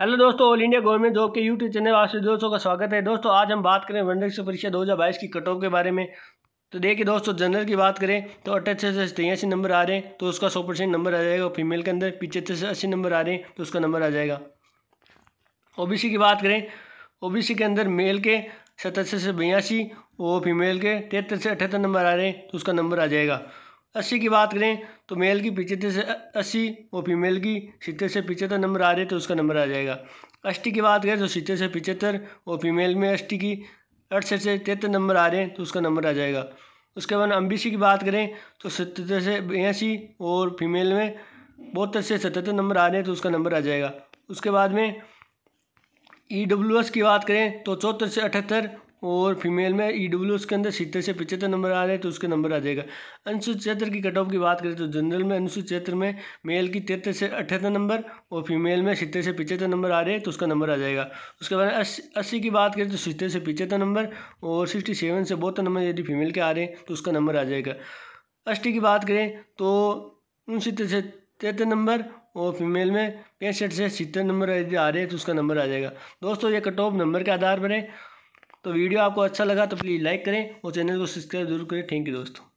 hello दोस्तों all India government job के YouTube channel आपसे दोस्तों का स्वागत है दोस्तों आज हम बात करें वनरक्ष परीक्षा दो हज़ार की कट ऑफ के बारे में तो देखिए दोस्तों जनरल की बात करें तो अठहत्तर से तेयासी नंबर आ रहे हैं तो उसका सौ परसेंट नंबर आ जाएगा फीमेल के अंदर पिचहत्तर से अस्सी नंबर आ रहे हैं तो उसका नंबर आ जाएगा ओ की बात करें ओ के अंदर मेल के सतहत्तर से बयासी और फीमेल के तिहत्तर से अठहत्तर नंबर आ रहे हैं तो उसका नंबर आ जाएगा अस्सी की बात करें तो मेल की पिछहत्तर से अस्सी और फीमेल की सितर से पिछहत्तर नंबर आ रहे तो उसका नंबर आ जाएगा अष्टी की बात करें तो सितर से पिचहत्तर और फीमेल में अष्टी की अड़सठ से तिहत्तर नंबर आ रहे हैं तो उसका नंबर आ जाएगा उसके बाद सी की बात करें तो सतर से बयासी और फीमेल में बहत्तर से सतहत्तर नंबर आ रहे हैं तो उसका नंबर आ जाएगा उसके बाद में ई डब्ल्यू एस की बात करें तो चौहत्तर से अठहत्तर और फीमेल में ई डब्ल्यू उसके अंदर सीधे से पिछहत्तर नंबर आ रहे हैं तो उसके नंबर आ जाएगा अनुसूचित क्षेत्र की कट ऑफ की बात करें तो जनरल में अनुसूचित क्षेत्र में मेल की तिहत्तर से अठहत्तर नंबर और फीमेल में सीधे से पिछहत्तर नंबर आ रहे हैं तो उसका नंबर आ जाएगा उसके बाद अस्सी की बात करें तो सीधे से पिछहत्तर नंबर और सिक्सटी सेवन से बहत्तर नंबर यदि फीमेल के आ रहे हैं तो उसका नंबर आ जाएगा अस्टी की बात करें तो उनसीतर से तिहत्तर नंबर और फीमेल में पैंसठ से सितर नंबर यदि आ रहे हैं तो उसका नंबर आ जाएगा दोस्तों ये कट ऑफ नंबर के आधार पर है तो वीडियो आपको अच्छा लगा तो प्लीज़ लाइक करें और चैनल को सब्सक्राइब जरूर करें थैंक यू दोस्तों